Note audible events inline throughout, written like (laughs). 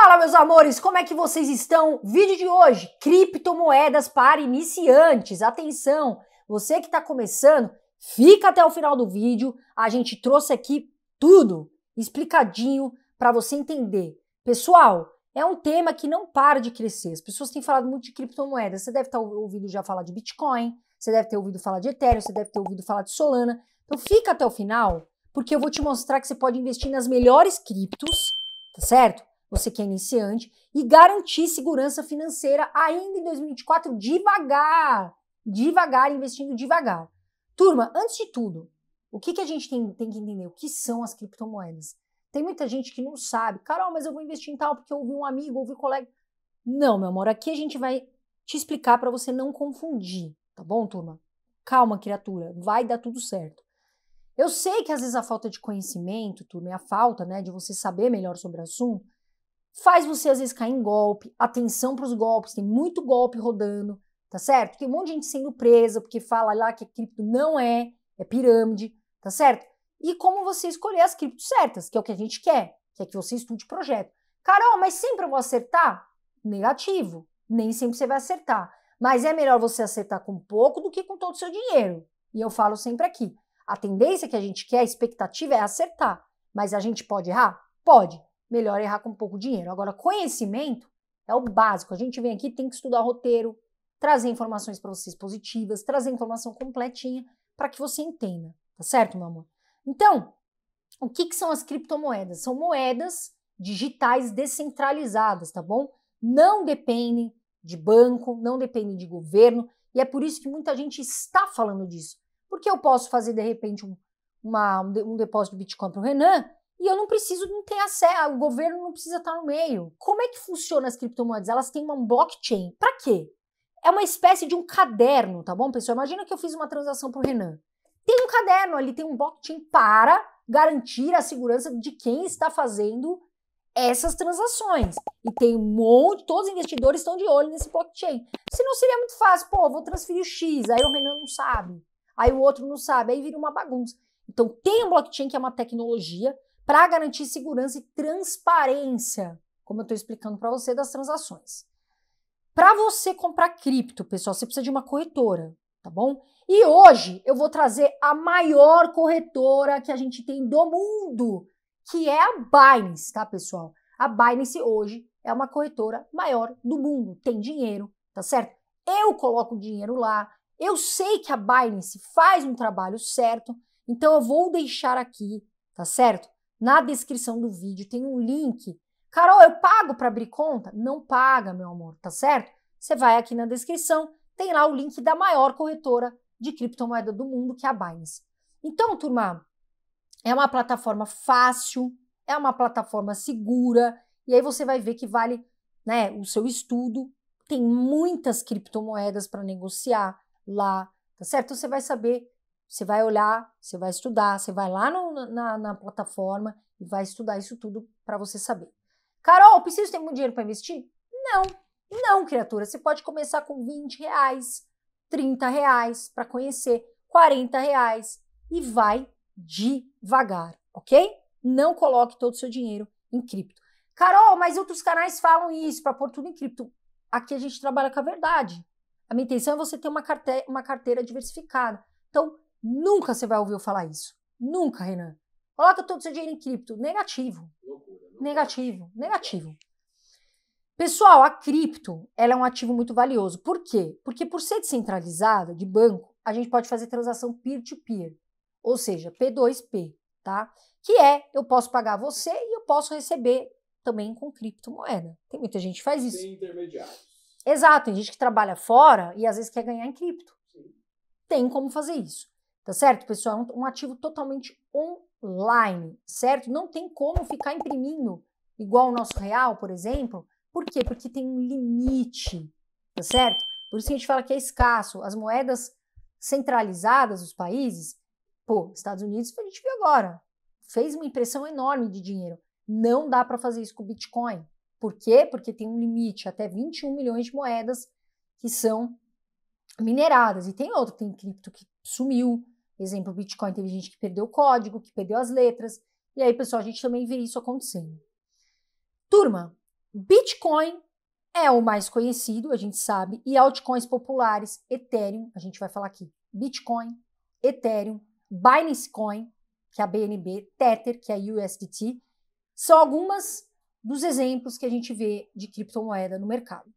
Fala meus amores, como é que vocês estão? Vídeo de hoje, criptomoedas para iniciantes. Atenção, você que está começando, fica até o final do vídeo. A gente trouxe aqui tudo explicadinho para você entender. Pessoal, é um tema que não para de crescer. As pessoas têm falado muito de criptomoedas. Você deve estar tá ouvindo já falar de Bitcoin, você deve ter ouvido falar de Ethereum, você deve ter ouvido falar de Solana. Então fica até o final, porque eu vou te mostrar que você pode investir nas melhores criptos, tá certo? você que é iniciante, e garantir segurança financeira ainda em 2024 devagar, devagar, investindo devagar. Turma, antes de tudo, o que, que a gente tem, tem que entender? O que são as criptomoedas? Tem muita gente que não sabe. Carol, mas eu vou investir em tal porque eu ouvi um amigo, ouvi um colega. Não, meu amor, aqui a gente vai te explicar para você não confundir, tá bom, turma? Calma, criatura, vai dar tudo certo. Eu sei que às vezes a falta de conhecimento, turma, e a falta, né, de você saber melhor sobre o assunto, faz você às vezes cair em golpe, atenção para os golpes, tem muito golpe rodando, tá certo? Tem um monte de gente sendo presa porque fala lá que a cripto não é, é pirâmide, tá certo? E como você escolher as criptos certas, que é o que a gente quer, que é que você estude o projeto. Carol, mas sempre eu vou acertar? Negativo, nem sempre você vai acertar. Mas é melhor você acertar com pouco do que com todo o seu dinheiro. E eu falo sempre aqui, a tendência que a gente quer, a expectativa é acertar, mas a gente pode errar? Pode melhor errar com pouco dinheiro. Agora, conhecimento é o básico. A gente vem aqui, tem que estudar roteiro, trazer informações para vocês positivas, trazer informação completinha para que você entenda, tá certo, meu amor? Então, o que, que são as criptomoedas? São moedas digitais descentralizadas, tá bom? Não dependem de banco, não dependem de governo, e é por isso que muita gente está falando disso. Porque eu posso fazer, de repente, um, uma, um depósito de Bitcoin para o Renan e eu não preciso não ter acesso, o governo não precisa estar no meio. Como é que funciona as criptomoedas? Elas têm uma blockchain. Para quê? É uma espécie de um caderno, tá bom, pessoal? Imagina que eu fiz uma transação pro Renan. Tem um caderno ali, tem um blockchain para garantir a segurança de quem está fazendo essas transações. E tem um monte, todos os investidores estão de olho nesse blockchain. Senão seria muito fácil, pô, vou transferir o X, aí o Renan não sabe, aí o outro não sabe, aí vira uma bagunça. Então tem um blockchain que é uma tecnologia para garantir segurança e transparência, como eu estou explicando para você, das transações. Para você comprar cripto, pessoal, você precisa de uma corretora, tá bom? E hoje eu vou trazer a maior corretora que a gente tem do mundo, que é a Binance, tá, pessoal? A Binance hoje é uma corretora maior do mundo, tem dinheiro, tá certo? Eu coloco dinheiro lá, eu sei que a Binance faz um trabalho certo, então eu vou deixar aqui, tá certo? Na descrição do vídeo tem um link. Carol, eu pago para abrir conta? Não paga, meu amor, tá certo? Você vai aqui na descrição, tem lá o link da maior corretora de criptomoeda do mundo, que é a Binance. Então, turma, é uma plataforma fácil, é uma plataforma segura, e aí você vai ver que vale né, o seu estudo. Tem muitas criptomoedas para negociar lá, tá certo? Você vai saber você vai olhar, você vai estudar, você vai lá no, na, na plataforma e vai estudar isso tudo para você saber. Carol, preciso ter muito dinheiro para investir? Não, não, criatura. Você pode começar com 20 reais, 30 reais para conhecer, 40 reais e vai devagar, ok? Não coloque todo o seu dinheiro em cripto. Carol, mas outros canais falam isso para pôr tudo em cripto. Aqui a gente trabalha com a verdade. A minha intenção é você ter uma carteira, uma carteira diversificada. Então, Nunca você vai ouvir falar isso. Nunca, Renan. Coloca todo o seu dinheiro em cripto. Negativo. Negativo. Negativo. Pessoal, a cripto ela é um ativo muito valioso. Por quê? Porque por ser descentralizada, de banco, a gente pode fazer transação peer-to-peer. -peer, ou seja, P2P, tá? Que é, eu posso pagar você e eu posso receber também com criptomoeda. Tem muita gente que faz isso. Tem intermediários. Exato, tem gente que trabalha fora e às vezes quer ganhar em cripto. Sim. Tem como fazer isso. Tá certo, pessoal? É um ativo totalmente online, certo? Não tem como ficar imprimindo igual o nosso real, por exemplo. Por quê? Porque tem um limite, tá certo? Por isso que a gente fala que é escasso. As moedas centralizadas, os países, pô, Estados Unidos, a gente viu agora, fez uma impressão enorme de dinheiro. Não dá para fazer isso com o Bitcoin. Por quê? Porque tem um limite, até 21 milhões de moedas que são mineradas. E tem outro, tem cripto que sumiu, Exemplo, Bitcoin teve gente que perdeu o código, que perdeu as letras. E aí, pessoal, a gente também vê isso acontecendo. Turma, Bitcoin é o mais conhecido, a gente sabe, e altcoins populares, Ethereum, a gente vai falar aqui, Bitcoin, Ethereum, Binance Coin, que é a BNB, Tether, que é a USDT, são algumas dos exemplos que a gente vê de criptomoeda no mercado.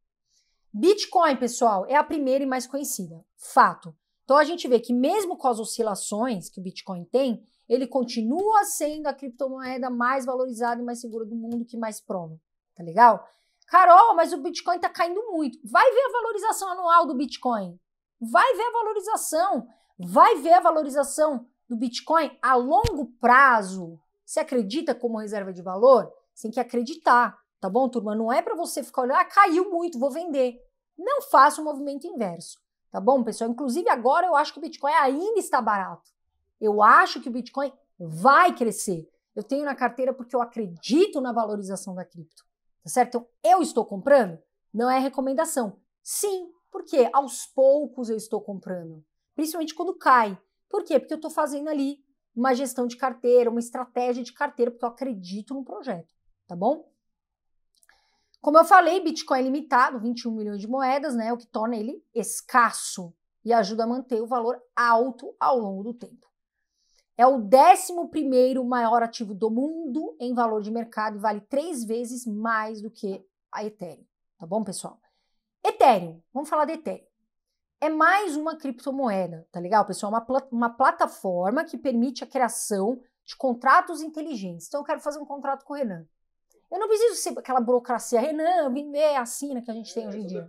Bitcoin, pessoal, é a primeira e mais conhecida. Fato. Então a gente vê que mesmo com as oscilações que o Bitcoin tem, ele continua sendo a criptomoeda mais valorizada e mais segura do mundo, que mais prova, tá legal? Carol, mas o Bitcoin tá caindo muito. Vai ver a valorização anual do Bitcoin. Vai ver a valorização. Vai ver a valorização do Bitcoin a longo prazo. Você acredita como reserva de valor? Você tem que acreditar, tá bom, turma? Não é para você ficar olhando, ah, caiu muito, vou vender. Não faça o movimento inverso. Tá bom, pessoal? Inclusive, agora eu acho que o Bitcoin ainda está barato. Eu acho que o Bitcoin vai crescer. Eu tenho na carteira porque eu acredito na valorização da cripto. Tá certo? Então, eu estou comprando? Não é recomendação. Sim, porque aos poucos eu estou comprando. Principalmente quando cai. Por quê? Porque eu estou fazendo ali uma gestão de carteira, uma estratégia de carteira, porque eu acredito no projeto. Tá bom? Como eu falei, Bitcoin é limitado, 21 milhões de moedas, né, o que torna ele escasso e ajuda a manter o valor alto ao longo do tempo. É o 11 maior ativo do mundo em valor de mercado e vale três vezes mais do que a Ethereum. Tá bom, pessoal? Ethereum, vamos falar de Ethereum. É mais uma criptomoeda, tá legal, pessoal? É uma, pl uma plataforma que permite a criação de contratos inteligentes. Então, eu quero fazer um contrato com o Renan. Eu não preciso ser aquela burocracia, Renan, é assina que a gente é, tem hoje em dia.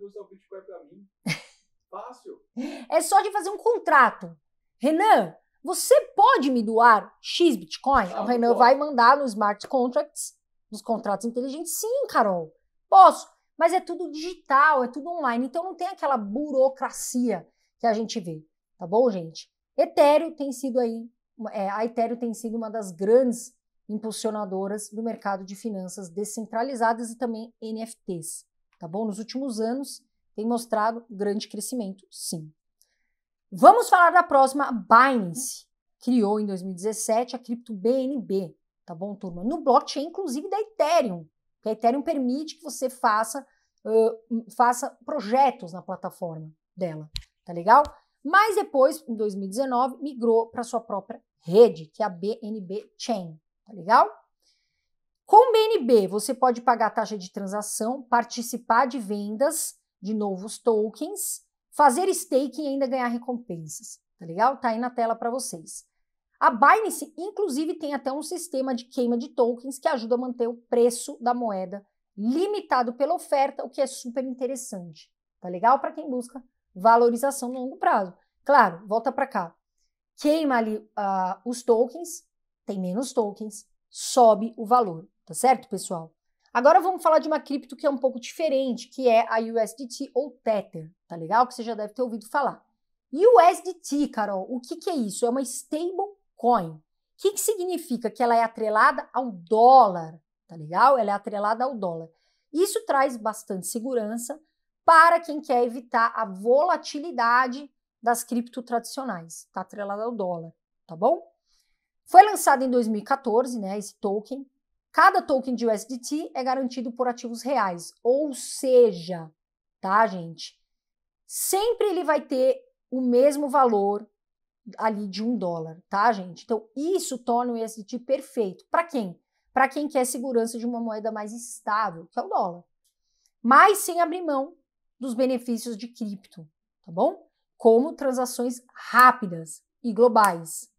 É (laughs) Fácil. É só de fazer um contrato. Renan, você pode me doar X Bitcoin? Ah, o Renan pode. vai mandar nos smart contracts, nos contratos inteligentes. Sim, Carol, posso. Mas é tudo digital, é tudo online. Então não tem aquela burocracia que a gente vê. Tá bom, gente? Ethereum tem sido aí, é, a Ethereum tem sido uma das grandes impulsionadoras do mercado de finanças descentralizadas e também NFTs, tá bom? Nos últimos anos tem mostrado grande crescimento, sim. Vamos falar da próxima, Binance criou em 2017 a cripto BNB, tá bom, turma? No blockchain, inclusive da Ethereum, que a Ethereum permite que você faça, uh, faça projetos na plataforma dela, tá legal? Mas depois, em 2019, migrou para sua própria rede, que é a BNB Chain. Tá legal? Com o BNB, você pode pagar taxa de transação, participar de vendas de novos tokens, fazer staking e ainda ganhar recompensas. Tá legal? Tá aí na tela para vocês. A Binance, inclusive, tem até um sistema de queima de tokens que ajuda a manter o preço da moeda limitado pela oferta, o que é super interessante. Tá legal? Para quem busca valorização no longo prazo. Claro, volta para cá. Queima ali uh, os tokens, tem menos tokens, sobe o valor, tá certo, pessoal? Agora vamos falar de uma cripto que é um pouco diferente, que é a USDT ou Tether, tá legal? Que você já deve ter ouvido falar. USDT, Carol, o que, que é isso? É uma stablecoin. O que, que significa? Que ela é atrelada ao dólar, tá legal? Ela é atrelada ao dólar. Isso traz bastante segurança para quem quer evitar a volatilidade das cripto tradicionais, tá atrelada ao dólar, tá bom? Foi lançado em 2014, né, esse token. Cada token de USDT é garantido por ativos reais, ou seja, tá, gente? Sempre ele vai ter o mesmo valor ali de um dólar, tá, gente? Então, isso torna o USDT perfeito. Para quem? Para quem quer segurança de uma moeda mais estável, que é o dólar. Mas sem abrir mão dos benefícios de cripto, tá bom? Como transações rápidas e globais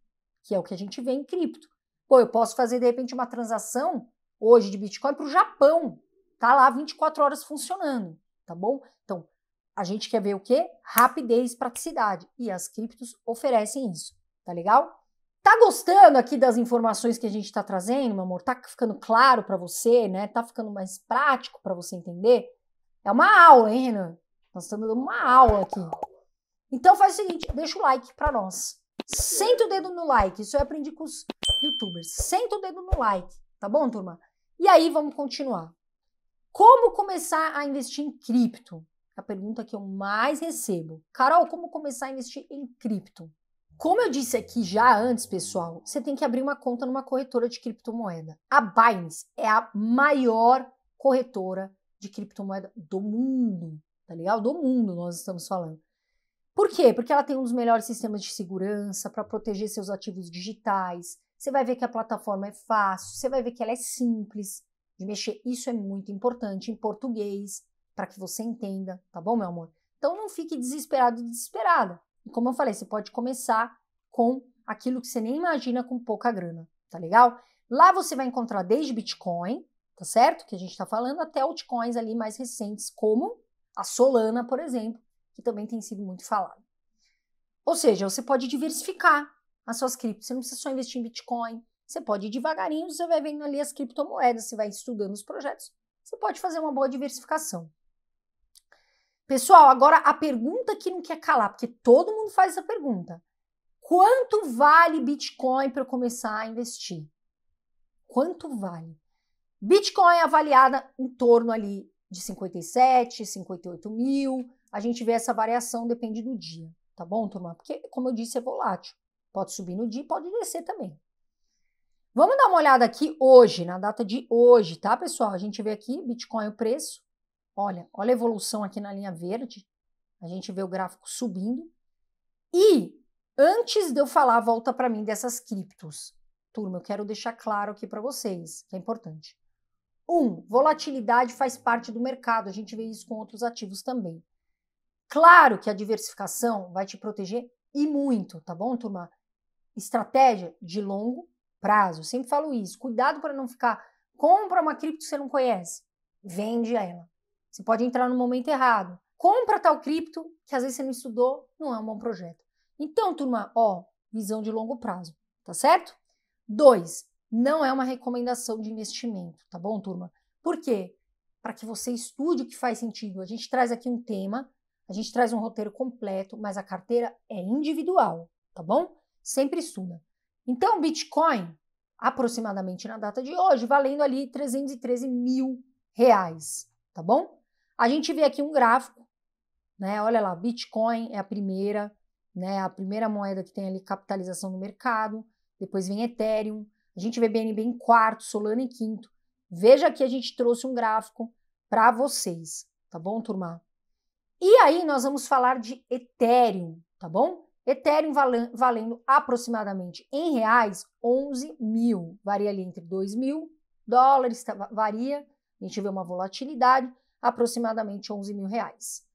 que é o que a gente vê em cripto. Pô, eu posso fazer de repente uma transação hoje de Bitcoin para o Japão, tá lá 24 horas funcionando, tá bom? Então, a gente quer ver o quê? Rapidez, praticidade. E as criptos oferecem isso, tá legal? Tá gostando aqui das informações que a gente está trazendo, meu amor? Tá ficando claro para você, né? Tá ficando mais prático para você entender? É uma aula, hein, Renan? Nós estamos dando uma aula aqui. Então faz o seguinte, deixa o like para nós. Senta o dedo no like. Isso eu aprendi com os youtubers. Senta o dedo no like. Tá bom, turma? E aí, vamos continuar. Como começar a investir em cripto? É a pergunta que eu mais recebo. Carol, como começar a investir em cripto? Como eu disse aqui já antes, pessoal, você tem que abrir uma conta numa corretora de criptomoeda. A Binance é a maior corretora de criptomoeda do mundo, tá legal? Do mundo nós estamos falando. Por quê? Porque ela tem um dos melhores sistemas de segurança para proteger seus ativos digitais. Você vai ver que a plataforma é fácil, você vai ver que ela é simples de mexer. Isso é muito importante em português, para que você entenda, tá bom, meu amor? Então não fique desesperado e desesperada. E como eu falei, você pode começar com aquilo que você nem imagina com pouca grana, tá legal? Lá você vai encontrar desde Bitcoin, tá certo? Que a gente está falando, até altcoins ali mais recentes, como a Solana, por exemplo, que também tem sido muito falado. Ou seja, você pode diversificar as suas criptos, você não precisa só investir em Bitcoin, você pode ir devagarinho, você vai vendo ali as criptomoedas, você vai estudando os projetos, você pode fazer uma boa diversificação. Pessoal, agora a pergunta que não quer calar, porque todo mundo faz essa pergunta. Quanto vale Bitcoin para começar a investir? Quanto vale? Bitcoin é avaliada em torno ali de 57, 58 mil, a gente vê essa variação, depende do dia, tá bom, turma? Porque, como eu disse, é volátil. Pode subir no dia pode descer também. Vamos dar uma olhada aqui hoje, na data de hoje, tá, pessoal? A gente vê aqui Bitcoin o preço. Olha, olha a evolução aqui na linha verde. A gente vê o gráfico subindo. E antes de eu falar, volta para mim dessas criptos. Turma, eu quero deixar claro aqui para vocês, que é importante. Um, volatilidade faz parte do mercado. A gente vê isso com outros ativos também. Claro que a diversificação vai te proteger e muito, tá bom, turma? Estratégia de longo prazo. Eu sempre falo isso. Cuidado para não ficar. Compra uma cripto que você não conhece, vende ela. Você pode entrar no momento errado. Compra tal cripto que às vezes você não estudou, não é um bom projeto. Então, turma, ó, visão de longo prazo, tá certo? Dois, não é uma recomendação de investimento, tá bom, turma? Por quê? Para que você estude o que faz sentido. A gente traz aqui um tema a gente traz um roteiro completo, mas a carteira é individual, tá bom? Sempre estuda. Então, Bitcoin, aproximadamente na data de hoje, valendo ali 313 mil reais, tá bom? A gente vê aqui um gráfico, né? Olha lá, Bitcoin é a primeira, né? A primeira moeda que tem ali capitalização no mercado. Depois vem Ethereum. A gente vê BNB em quarto, Solana em quinto. Veja que a gente trouxe um gráfico para vocês, tá bom, turma? E aí nós vamos falar de Ethereum, tá bom? Ethereum valendo aproximadamente em reais 11 mil, varia ali entre 2 mil dólares, tá, varia, a gente vê uma volatilidade, aproximadamente 11 mil reais.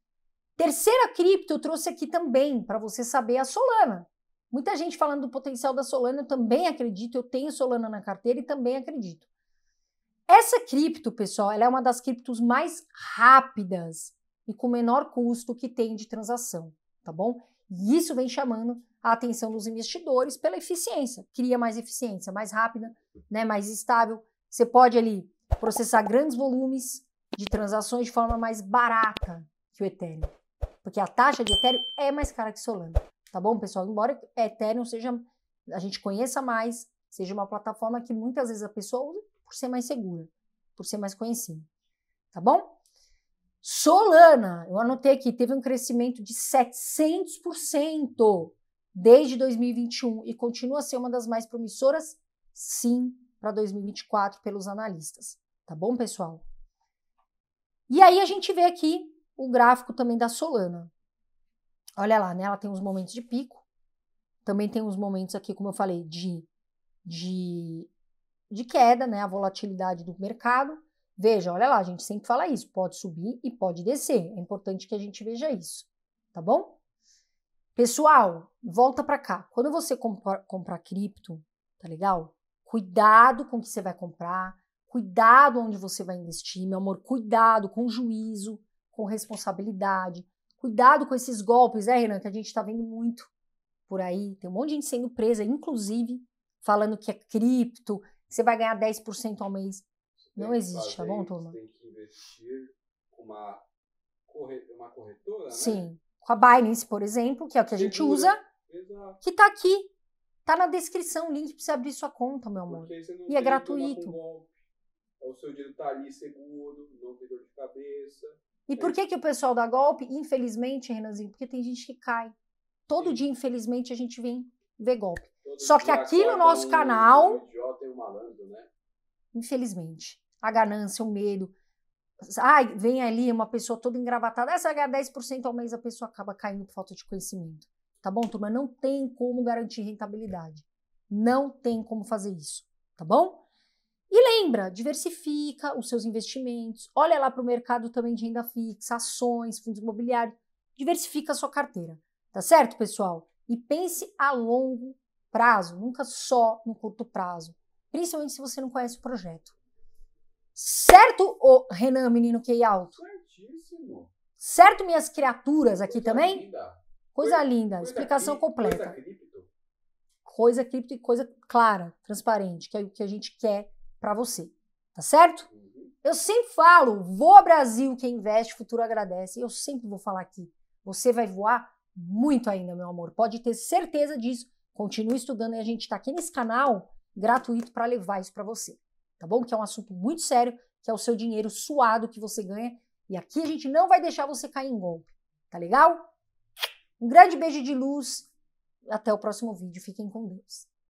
Terceira cripto eu trouxe aqui também para você saber a Solana. Muita gente falando do potencial da Solana, eu também acredito, eu tenho Solana na carteira e também acredito. Essa cripto, pessoal, ela é uma das criptos mais rápidas e com o menor custo que tem de transação, tá bom? E isso vem chamando a atenção dos investidores pela eficiência, cria mais eficiência, mais rápida, né, mais estável. Você pode ali processar grandes volumes de transações de forma mais barata que o Ethereum, porque a taxa de Ethereum é mais cara que Solana, tá bom, pessoal? Embora Ethereum seja a gente conheça mais, seja uma plataforma que muitas vezes a pessoa usa por ser mais segura, por ser mais conhecida, tá bom? Solana, eu anotei aqui, teve um crescimento de 700% desde 2021 e continua a ser uma das mais promissoras, sim, para 2024 pelos analistas. Tá bom, pessoal? E aí a gente vê aqui o gráfico também da Solana. Olha lá, né? Ela tem uns momentos de pico, também tem uns momentos aqui, como eu falei, de, de, de queda, né? A volatilidade do mercado. Veja, olha lá, a gente sempre fala isso, pode subir e pode descer. É importante que a gente veja isso, tá bom? Pessoal, volta para cá. Quando você comprar, comprar cripto, tá legal? Cuidado com o que você vai comprar, cuidado onde você vai investir, meu amor, cuidado com juízo, com responsabilidade, cuidado com esses golpes, né, Renan, que a gente está vendo muito por aí. Tem um monte de gente sendo presa, inclusive falando que é cripto, que você vai ganhar 10% ao mês. Não né, existe, tá bom, turma? Você tem que investir com uma, corre... uma corretora, né? Sim. Né? Com a Binance, por exemplo, que é o que a gente Segura. usa, Exato. que está aqui. Está na descrição o link para você abrir sua conta, meu amor. E é gratuito. Então, o seu dinheiro está ali seguro, não tem dor de cabeça. E por que, que o pessoal dá golpe? Infelizmente, Renanzinho, porque tem gente que cai. Todo Sim. dia, infelizmente, a gente vem ver golpe. Todo Só que aqui no nosso um, canal. idiota e um malandro, né? Infelizmente a ganância, o medo. Ai, vem ali uma pessoa toda engravatada, essa ganhar é 10% ao mês, a pessoa acaba caindo por falta de conhecimento. Tá bom, turma? Não tem como garantir rentabilidade. Não tem como fazer isso, tá bom? E lembra, diversifica os seus investimentos, olha lá para o mercado também de renda fixa, ações, fundos imobiliários, diversifica a sua carteira, tá certo, pessoal? E pense a longo prazo, nunca só no curto prazo, principalmente se você não conhece o projeto. Certo, Renan, menino que alto? Certíssimo. Certo, minhas criaturas aqui coisa também? Linda. Coisa, coisa linda, coisa explicação completa. Coisa cripto. e coisa clara, transparente, que é o que a gente quer para você. Tá certo? Uhum. Eu sempre falo, voa Brasil, quem investe, futuro agradece. Eu sempre vou falar aqui. Você vai voar muito ainda, meu amor. Pode ter certeza disso. Continue estudando e a gente está aqui nesse canal gratuito para levar isso para você tá bom? Que é um assunto muito sério, que é o seu dinheiro suado que você ganha. E aqui a gente não vai deixar você cair em golpe, tá legal? Um grande beijo de luz, até o próximo vídeo, fiquem com Deus.